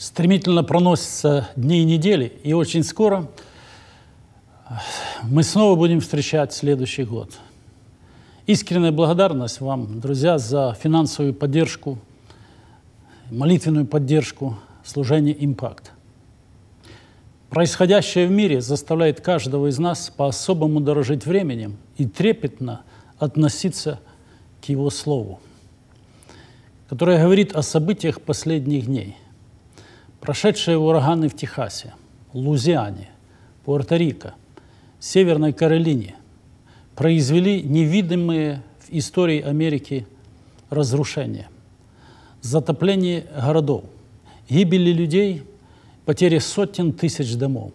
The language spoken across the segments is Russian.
Стремительно проносятся дни и недели, и очень скоро мы снова будем встречать следующий год. Искренняя благодарность вам, друзья, за финансовую поддержку, молитвенную поддержку служения «Импакт». Происходящее в мире заставляет каждого из нас по-особому дорожить временем и трепетно относиться к Его Слову, которое говорит о событиях последних дней – Прошедшие ураганы в Техасе, Лузиане, Пуэрто-Рико, Северной Каролине произвели невидимые в истории Америки разрушения, затопление городов, гибели людей, потери сотен тысяч домов,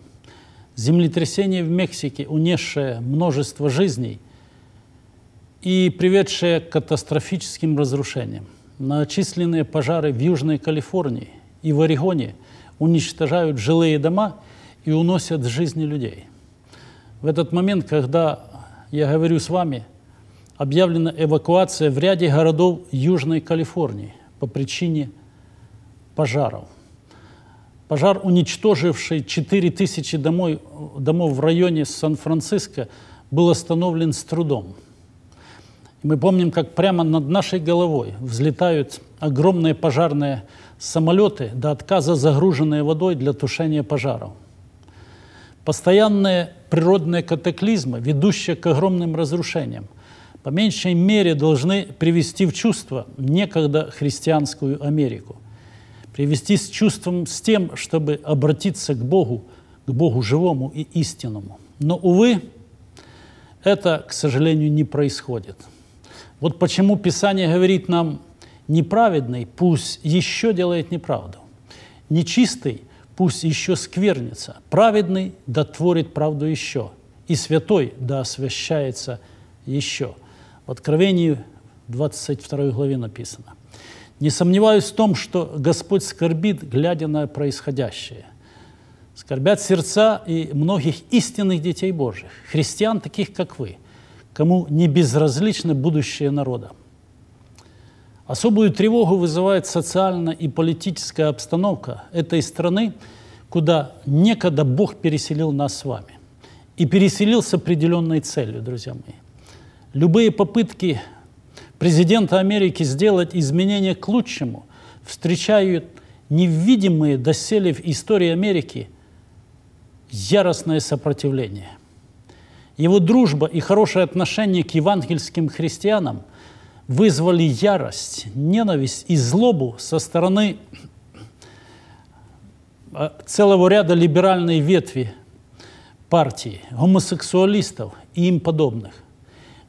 землетрясение в Мексике, унесшее множество жизней и приведшее к катастрофическим разрушениям, многочисленные пожары в Южной Калифорнии, и в Орегоне уничтожают жилые дома и уносят жизни людей. В этот момент, когда я говорю с вами, объявлена эвакуация в ряде городов Южной Калифорнии по причине пожаров. Пожар, уничтоживший 4000 домов, в районе Сан-Франциско, был остановлен с трудом – мы помним, как прямо над нашей головой взлетают огромные пожарные самолеты, до отказа загруженные водой для тушения пожаров. Постоянные природные катаклизмы, ведущие к огромным разрушениям, по меньшей мере должны привести в чувство некогда христианскую Америку. Привести с чувством с тем, чтобы обратиться к Богу, к Богу живому и истинному. Но, увы, это, к сожалению, не происходит – вот почему Писание говорит нам, неправедный пусть еще делает неправду, нечистый пусть еще сквернится, праведный да творит правду еще, и святой да освящается еще. В Откровении 22 главе написано. Не сомневаюсь в том, что Господь скорбит, глядя на происходящее. Скорбят сердца и многих истинных детей Божьих, христиан, таких как вы – кому не безразлично будущее народа. Особую тревогу вызывает социальная и политическая обстановка этой страны, куда некогда Бог переселил нас с вами. И переселил с определенной целью, друзья мои. Любые попытки президента Америки сделать изменения к лучшему встречают невидимые доселе в истории Америки яростное сопротивление. Его дружба и хорошее отношение к евангельским христианам вызвали ярость, ненависть и злобу со стороны э, целого ряда либеральной ветви партии, гомосексуалистов и им подобных.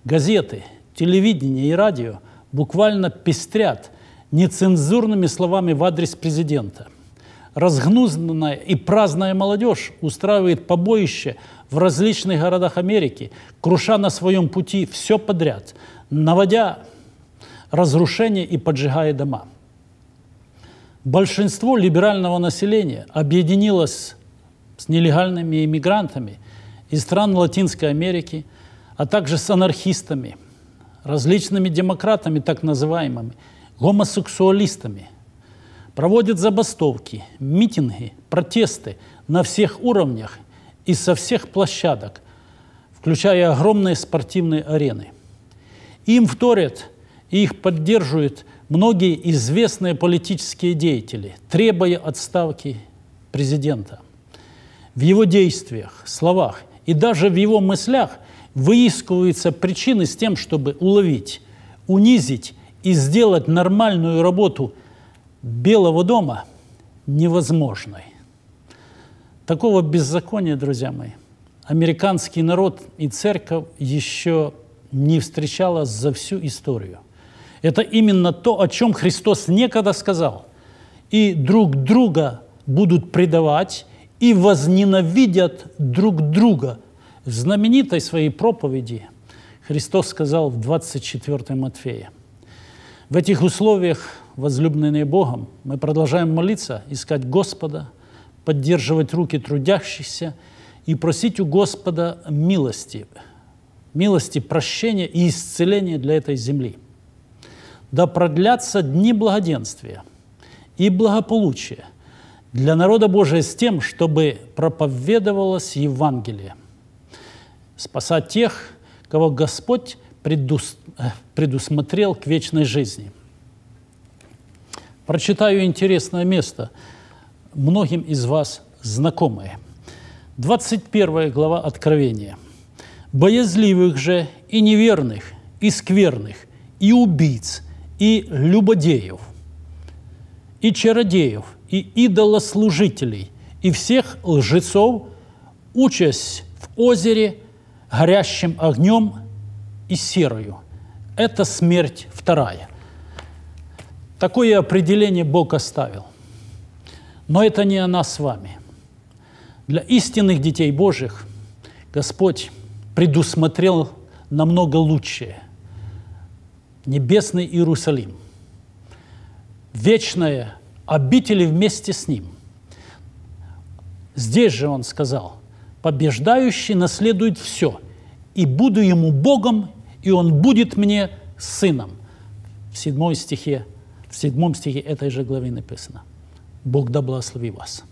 Газеты, телевидение и радио буквально пестрят нецензурными словами в адрес президента – разгнузданная и праздная молодежь устраивает побоище в различных городах Америки, круша на своем пути все подряд, наводя разрушение и поджигая дома. Большинство либерального населения объединилось с нелегальными иммигрантами из стран Латинской Америки, а также с анархистами, различными демократами так называемыми, гомосексуалистами – проводит забастовки, митинги, протесты на всех уровнях и со всех площадок, включая огромные спортивные арены. Им вторят и их поддерживают многие известные политические деятели, требуя отставки президента. В его действиях, словах и даже в его мыслях выискиваются причины с тем, чтобы уловить, унизить и сделать нормальную работу – Белого дома невозможной. Такого беззакония, друзья мои, американский народ и церковь еще не встречала за всю историю. Это именно то, о чем Христос некогда сказал. И друг друга будут предавать, и возненавидят друг друга. В знаменитой своей проповеди Христос сказал в 24 Матфея. В этих условиях возлюбленные Богом, мы продолжаем молиться, искать Господа, поддерживать руки трудящихся и просить у Господа милости, милости прощения и исцеления для этой земли. Да продлятся дни благоденствия и благополучия для народа Божия с тем, чтобы проповедовалось Евангелие, спасать тех, кого Господь э, предусмотрел к вечной жизни – Прочитаю интересное место, многим из вас знакомое. 21 глава Откровения. «Боязливых же и неверных, и скверных, и убийц, и любодеев, и чародеев, и идолослужителей, и всех лжецов, учась в озере горящим огнем и серою. Это смерть вторая». Такое определение Бог оставил. Но это не о нас с вами. Для истинных детей Божьих Господь предусмотрел намного лучшее. Небесный Иерусалим. Вечное обители вместе с Ним. Здесь же Он сказал, побеждающий наследует все, и буду ему Богом, и он будет мне сыном. В седьмой стихе в седьмом стихе этой же главы написано. Бог да благослови вас.